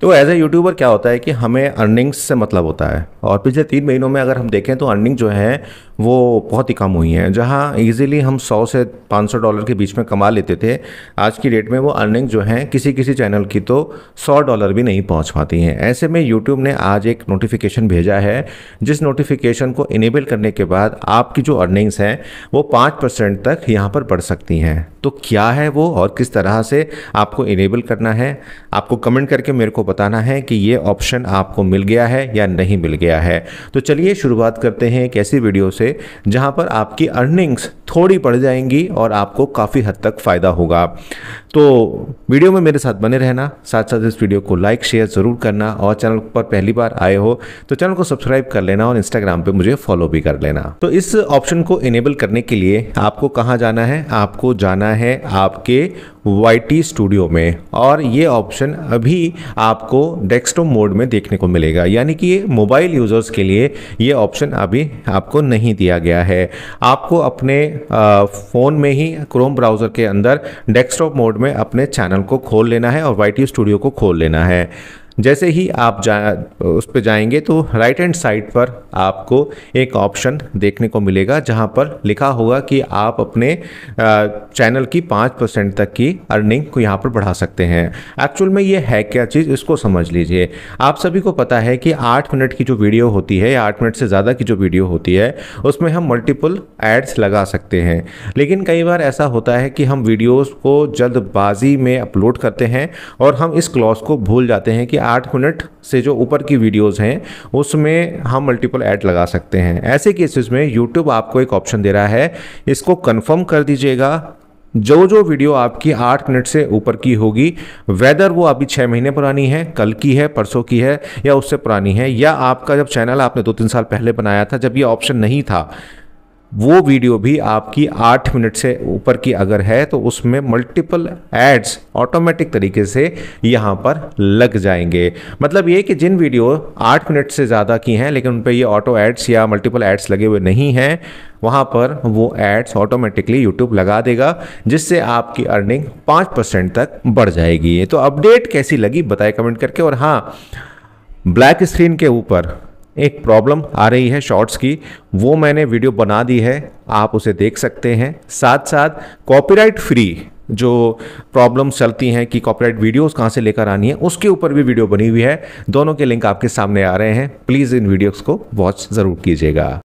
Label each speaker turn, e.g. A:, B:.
A: तो as a YouTuber क्या होता है कि हमें अर्निंग्स से मतलब होता है और पिछले तीन महीनों में अगर हम देखें तो अर्निंग जो है वो बहुत ही कम हुई है जहां इजीली हम 100 से 500 डॉलर के बीच में कमा लेते थे आज की डेट में वो अर्निंग जो है किसी किसी चैनल की तो 100 डॉलर भी नहीं पहुंच पाती हैं ऐसे में यूट्यूब ने आज एक नोटिफिकेशन भेजा है जिस नोटिफिकेशन को इनेबल करने के बाद आपकी जो अर्निंग्स हैं वो पाँच परसेंट तक यहाँ पर बढ़ सकती हैं तो क्या है वो और किस तरह से आपको इनेबल करना है आपको कमेंट करके मेरे को बताना है कि ये ऑप्शन आपको मिल गया है या नहीं मिल गया है तो चलिए शुरुआत करते हैं एक ऐसी वीडियो से जहाँ पर आपकी अर्निंग्स थोड़ी पड़ जाएंगी और आपको काफ़ी हद तक फ़ायदा होगा तो वीडियो में मेरे साथ बने रहना साथ साथ इस वीडियो को लाइक शेयर ज़रूर करना और चैनल पर पहली बार आए हो तो चैनल को सब्सक्राइब कर लेना और इंस्टाग्राम पर मुझे फॉलो भी कर लेना तो इस ऑप्शन को इनेबल करने के लिए आपको कहाँ जाना है आपको जाना है आपके वाई स्टूडियो में और ये ऑप्शन अभी आपको डेस्कटॉप मोड में देखने को मिलेगा यानी कि मोबाइल यूज़र्स के लिए ये ऑप्शन अभी आपको नहीं दिया गया है आपको अपने फ़ोन में ही क्रोम ब्राउज़र के अंदर डेस्कटॉप मोड में अपने चैनल को खोल लेना है और वाई स्टूडियो को खोल लेना है जैसे ही आप जा उस पर जाएंगे तो राइट हैंड साइड पर आपको एक ऑप्शन देखने को मिलेगा जहां पर लिखा होगा कि आप अपने चैनल की पाँच परसेंट तक की अर्निंग को यहाँ पर बढ़ा सकते हैं एक्चुअल में ये है क्या चीज़ इसको समझ लीजिए आप सभी को पता है कि आठ मिनट की जो वीडियो होती है या आठ मिनट से ज़्यादा की जो वीडियो होती है उसमें हम मल्टीपल एड्स लगा सकते हैं लेकिन कई बार ऐसा होता है कि हम वीडियोज़ को जल्दबाजी में अपलोड करते हैं और हम इस क्लॉज को भूल जाते हैं कि आठ मिनट से जो ऊपर की वीडियोस हैं उसमें हम मल्टीपल ऐड लगा सकते हैं ऐसे केसेस में यूट्यूब आपको एक ऑप्शन दे रहा है इसको कंफर्म कर दीजिएगा जो जो वीडियो आपकी आठ मिनट से ऊपर की होगी वेदर वो अभी छः महीने पुरानी है कल की है परसों की है या उससे पुरानी है या आपका जब चैनल आपने दो तीन साल पहले बनाया था जब ये ऑप्शन नहीं था वो वीडियो भी आपकी आठ मिनट से ऊपर की अगर है तो उसमें मल्टीपल एड्स ऑटोमेटिक तरीके से यहाँ पर लग जाएंगे मतलब ये कि जिन वीडियो आठ मिनट से ज़्यादा की हैं लेकिन उन पर ये ऑटो एड्स या मल्टीपल एड्स लगे हुए नहीं हैं वहाँ पर वो एड्स ऑटोमेटिकली यूट्यूब लगा देगा जिससे आपकी अर्निंग पाँच परसेंट तक बढ़ जाएगी तो अपडेट कैसी लगी बताए कमेंट करके और हाँ ब्लैक स्क्रीन के ऊपर एक प्रॉब्लम आ रही है शॉर्ट्स की वो मैंने वीडियो बना दी है आप उसे देख सकते हैं साथ साथ कॉपीराइट फ्री जो प्रॉब्लम्स चलती हैं कि कॉपीराइट वीडियोस कहाँ से लेकर आनी है उसके ऊपर भी वीडियो बनी हुई है दोनों के लिंक आपके सामने आ रहे हैं प्लीज़ इन वीडियोस को वॉच ज़रूर कीजिएगा